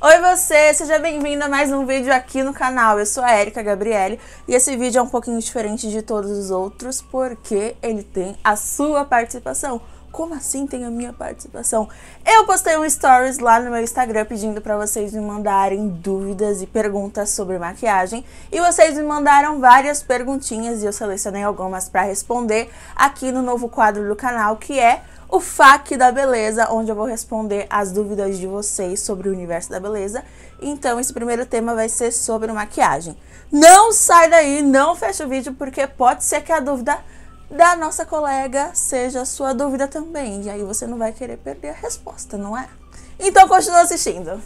Oi você, seja bem-vindo a mais um vídeo aqui no canal. Eu sou a Erika Gabriele e esse vídeo é um pouquinho diferente de todos os outros porque ele tem a sua participação. Como assim tem a minha participação? Eu postei um stories lá no meu Instagram pedindo para vocês me mandarem dúvidas e perguntas sobre maquiagem e vocês me mandaram várias perguntinhas e eu selecionei algumas para responder aqui no novo quadro do canal que é o FAQ da Beleza, onde eu vou responder as dúvidas de vocês sobre o universo da beleza. Então, esse primeiro tema vai ser sobre maquiagem. Não sai daí, não fecha o vídeo, porque pode ser que a dúvida da nossa colega seja a sua dúvida também. E aí você não vai querer perder a resposta, não é? Então, continua assistindo.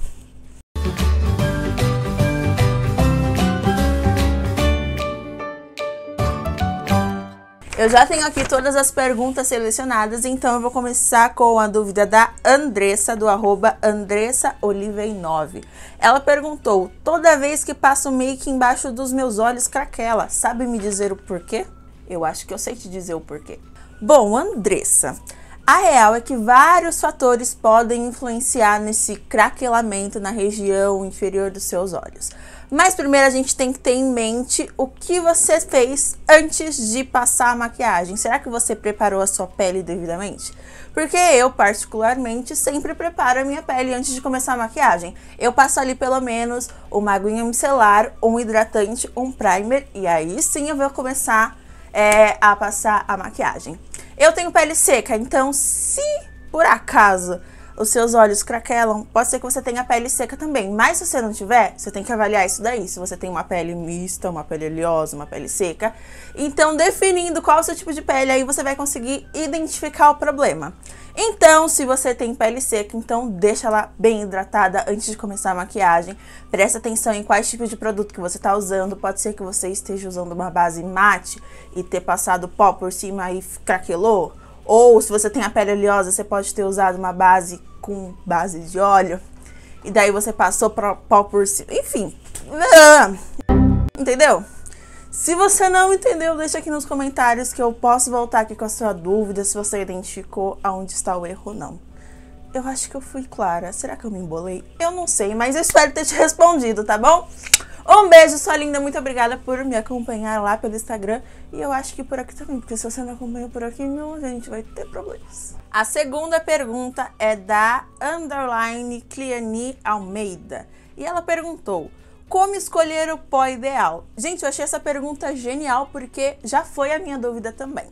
Eu já tenho aqui todas as perguntas selecionadas, então eu vou começar com a dúvida da Andressa, do arroba 9 Ela perguntou, toda vez que passo make embaixo dos meus olhos craquela, sabe me dizer o porquê? Eu acho que eu sei te dizer o porquê. Bom, Andressa, a real é que vários fatores podem influenciar nesse craquelamento na região inferior dos seus olhos. Mas primeiro a gente tem que ter em mente o que você fez antes de passar a maquiagem. Será que você preparou a sua pele devidamente? Porque eu, particularmente, sempre preparo a minha pele antes de começar a maquiagem. Eu passo ali pelo menos uma aguinha micelar, um hidratante, um primer e aí sim eu vou começar é, a passar a maquiagem. Eu tenho pele seca, então se por acaso os seus olhos craquelam, pode ser que você tenha pele seca também. Mas se você não tiver, você tem que avaliar isso daí. Se você tem uma pele mista, uma pele oleosa, uma pele seca. Então, definindo qual é o seu tipo de pele, aí você vai conseguir identificar o problema. Então, se você tem pele seca, então deixa ela bem hidratada antes de começar a maquiagem. Presta atenção em quais tipos de produto que você está usando. Pode ser que você esteja usando uma base mate e ter passado pó por cima e craquelou. Ou se você tem a pele oleosa, você pode ter usado uma base com base de óleo. E daí você passou pó por cima. Enfim. Ah! Entendeu? Se você não entendeu, deixa aqui nos comentários que eu posso voltar aqui com a sua dúvida se você identificou aonde está o erro ou não. Eu acho que eu fui clara. Será que eu me embolei? Eu não sei, mas eu espero ter te respondido, tá bom? Um beijo, sua linda. Muito obrigada por me acompanhar lá pelo Instagram. E eu acho que por aqui também, porque se você não acompanha por aqui, meu, a gente vai ter problemas. A segunda pergunta é da Underline Cliani Almeida. E ela perguntou... Como escolher o pó ideal? Gente, eu achei essa pergunta genial porque já foi a minha dúvida também.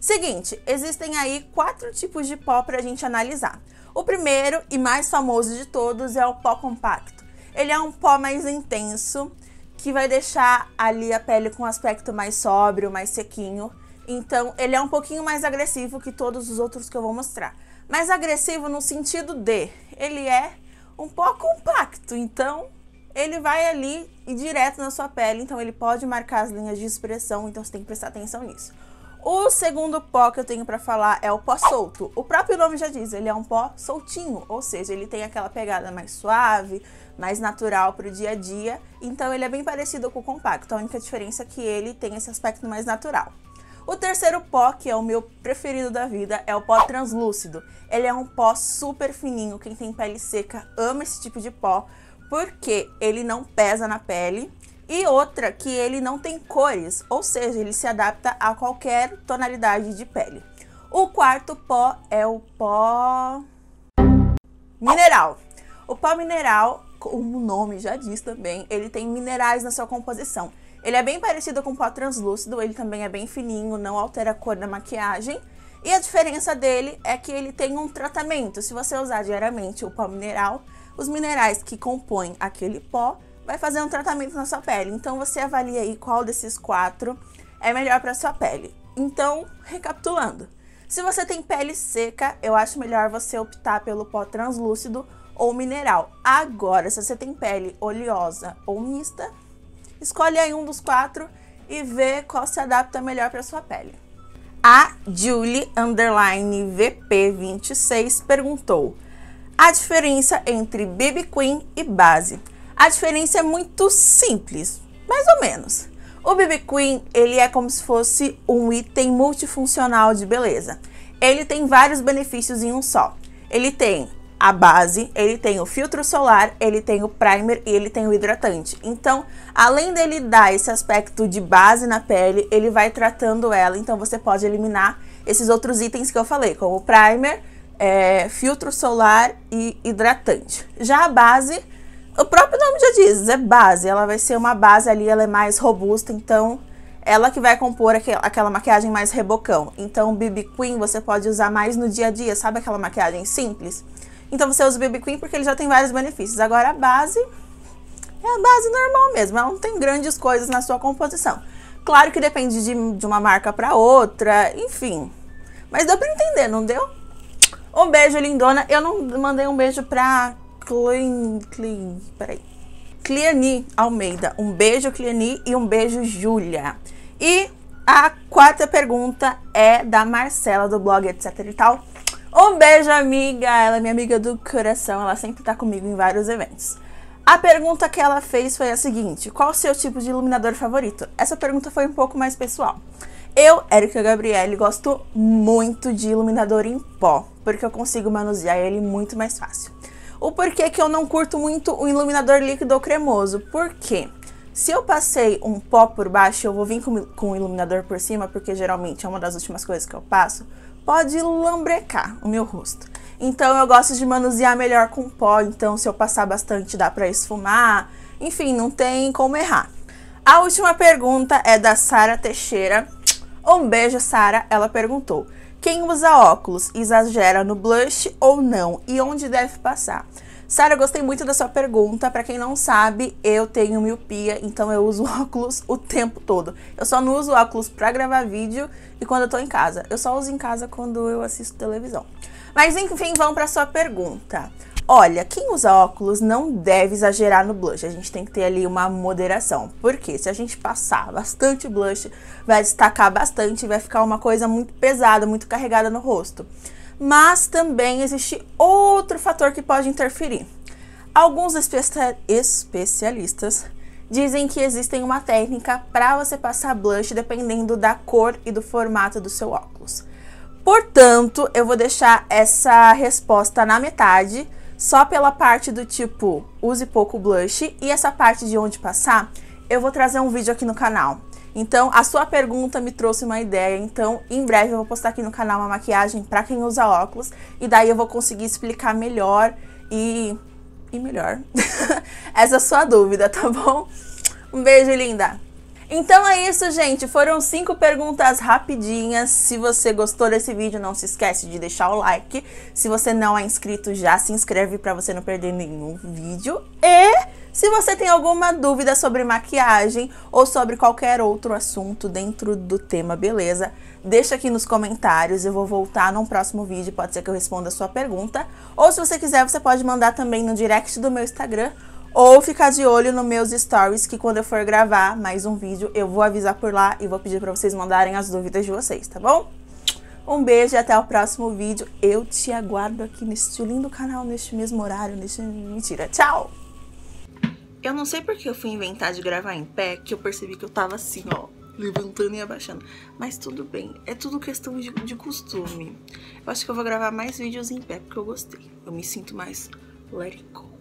Seguinte, existem aí quatro tipos de pó para a gente analisar. O primeiro e mais famoso de todos é o pó compacto. Ele é um pó mais intenso, que vai deixar ali a pele com um aspecto mais sóbrio, mais sequinho. Então, ele é um pouquinho mais agressivo que todos os outros que eu vou mostrar. Mas agressivo no sentido de ele é um pó compacto, então ele vai ali e direto na sua pele, então ele pode marcar as linhas de expressão, então você tem que prestar atenção nisso. O segundo pó que eu tenho para falar é o pó solto. O próprio nome já diz, ele é um pó soltinho, ou seja, ele tem aquela pegada mais suave, mais natural para o dia a dia. Então ele é bem parecido com o compacto, a única diferença é que ele tem esse aspecto mais natural. O terceiro pó, que é o meu preferido da vida, é o pó translúcido. Ele é um pó super fininho, quem tem pele seca ama esse tipo de pó, porque ele não pesa na pele e outra que ele não tem cores, ou seja, ele se adapta a qualquer tonalidade de pele. O quarto pó é o pó mineral. O pó mineral, como o nome já diz também, ele tem minerais na sua composição. Ele é bem parecido com o pó translúcido, ele também é bem fininho, não altera a cor da maquiagem. E a diferença dele é que ele tem um tratamento. Se você usar diariamente o pó mineral, os minerais que compõem aquele pó, vai fazer um tratamento na sua pele. Então você avalia aí qual desses quatro é melhor para sua pele. Então, recapitulando. Se você tem pele seca, eu acho melhor você optar pelo pó translúcido ou mineral. Agora, se você tem pele oleosa ou mista, escolhe aí um dos quatro e vê qual se adapta melhor para sua pele. A Julie underline VP26 perguntou: a diferença entre Baby Queen e base. A diferença é muito simples, mais ou menos. O BB Queen, ele é como se fosse um item multifuncional de beleza. Ele tem vários benefícios em um só. Ele tem a base, ele tem o filtro solar, ele tem o primer e ele tem o hidratante. Então, além dele dar esse aspecto de base na pele, ele vai tratando ela, então você pode eliminar esses outros itens que eu falei, como o primer, é, filtro solar e hidratante. Já a base, o próprio nome já diz, é base. Ela vai ser uma base ali, ela é mais robusta, então ela que vai compor aquel, aquela maquiagem mais rebocão. Então, BB Queen você pode usar mais no dia a dia, sabe aquela maquiagem simples? Então você usa o BB Queen porque ele já tem vários benefícios. Agora a base é a base normal mesmo, ela não tem grandes coisas na sua composição. Claro que depende de, de uma marca para outra, enfim. Mas deu para entender, não deu? Um beijo, lindona. Eu não mandei um beijo pra Clean. Clean. Peraí. Cliani Almeida. Um beijo, Cliani. E um beijo, Júlia. E a quarta pergunta é da Marcela, do blog etc e tal. Um beijo, amiga. Ela é minha amiga do coração. Ela sempre tá comigo em vários eventos. A pergunta que ela fez foi a seguinte: Qual o seu tipo de iluminador favorito? Essa pergunta foi um pouco mais pessoal. Eu, Erika Gabriele, gosto muito de iluminador em pó, porque eu consigo manusear ele muito mais fácil. O porquê é que eu não curto muito o iluminador líquido ou cremoso? Porque se eu passei um pó por baixo, eu vou vir com, o iluminador por cima, porque geralmente é uma das últimas coisas que eu passo, pode lambrecar o meu rosto. Então eu gosto de manusear melhor com pó, então se eu passar bastante dá para esfumar, enfim, não tem como errar. A última pergunta é da Sara Teixeira, um beijo, Sara. Ela perguntou: quem usa óculos exagera no blush ou não e onde deve passar? Sara, eu gostei muito da sua pergunta. Para quem não sabe, eu tenho miopia, então eu uso óculos o tempo todo. Eu só não uso óculos para gravar vídeo e quando eu tô em casa. Eu só uso em casa quando eu assisto televisão. Mas enfim, vamos para sua pergunta. Olha, quem usa óculos não deve exagerar no blush, a gente tem que ter ali uma moderação, porque se a gente passar bastante blush, vai destacar bastante, vai ficar uma coisa muito pesada, muito carregada no rosto. Mas também existe outro fator que pode interferir. Alguns especialistas dizem que existem uma técnica para você passar blush dependendo da cor e do formato do seu óculos. Portanto, eu vou deixar essa resposta na metade só pela parte do tipo use pouco blush e essa parte de onde passar, eu vou trazer um vídeo aqui no canal. Então, a sua pergunta me trouxe uma ideia, então em breve eu vou postar aqui no canal uma maquiagem para quem usa óculos e daí eu vou conseguir explicar melhor e, e melhor essa é sua dúvida, tá bom? Um beijo, linda! Então é isso, gente. Foram cinco perguntas rapidinhas. Se você gostou desse vídeo, não se esquece de deixar o like. Se você não é inscrito, já se inscreve para você não perder nenhum vídeo. E se você tem alguma dúvida sobre maquiagem ou sobre qualquer outro assunto dentro do tema beleza, deixa aqui nos comentários. Eu vou voltar num próximo vídeo, pode ser que eu responda a sua pergunta. Ou se você quiser, você pode mandar também no direct do meu Instagram ou ficar de olho nos meus stories, que quando eu for gravar mais um vídeo, eu vou avisar por lá e vou pedir para vocês mandarem as dúvidas de vocês, tá bom? Um beijo e até o próximo vídeo. Eu te aguardo aqui neste lindo canal, neste mesmo horário, neste... Mentira, tchau! Eu não sei porque eu fui inventar de gravar em pé, que eu percebi que eu tava assim, ó, levantando e abaixando. Mas tudo bem, é tudo questão de, de costume. Eu acho que eu vou gravar mais vídeos em pé, porque eu gostei. Eu me sinto mais let it go.